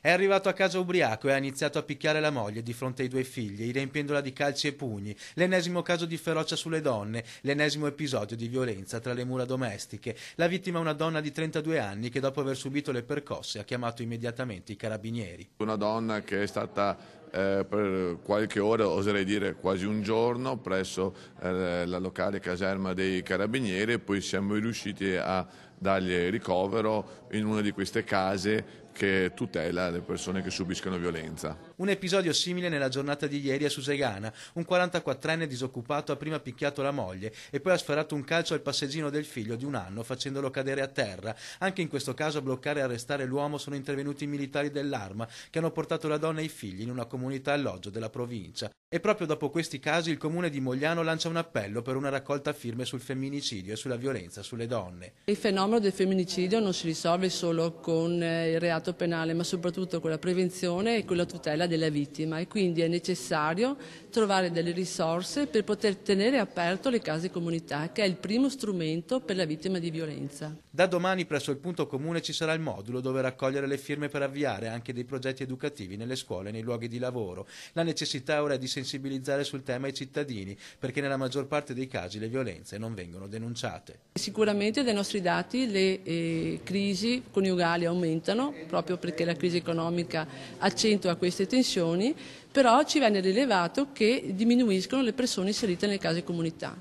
È arrivato a casa ubriaco e ha iniziato a picchiare la moglie di fronte ai due figli, riempiendola di calci e pugni, l'ennesimo caso di ferocia sulle donne, l'ennesimo episodio di violenza tra le mura domestiche. La vittima è una donna di 32 anni che dopo aver subito le percosse ha chiamato immediatamente i carabinieri. Una donna che è stata eh, per qualche ora, oserei dire quasi un giorno, presso eh, la locale caserma dei Carabinieri e poi siamo riusciti a dargli ricovero in una di queste case che tutela le persone che subiscono violenza. Un episodio simile nella giornata di ieri a Susegana. Un 44enne disoccupato ha prima picchiato la moglie e poi ha sferrato un calcio al passeggino del figlio di un anno facendolo cadere a terra. Anche in questo caso a bloccare e arrestare l'uomo sono intervenuti i militari dell'arma che hanno portato la donna e i figli in una comunità comunità alloggio della provincia e proprio dopo questi casi il comune di Mogliano lancia un appello per una raccolta firme sul femminicidio e sulla violenza sulle donne. Il fenomeno del femminicidio non si risolve solo con eh, il reato penale, ma soprattutto con la prevenzione e con la tutela della vittima e quindi è necessario trovare delle risorse per poter tenere aperto le case comunità, che è il primo strumento per la vittima di violenza. Da domani presso il punto comune ci sarà il modulo dove raccogliere le firme per avviare anche dei progetti educativi nelle scuole e nei luoghi di lavoro. La necessità ora è di sensibilizzare sul tema i cittadini, perché nella maggior parte dei casi le violenze non vengono denunciate. Sicuramente dai nostri dati le eh, crisi coniugali aumentano, proprio perché la crisi economica accentua queste tensioni, però ci viene rilevato che diminuiscono le persone inserite nelle case comunità.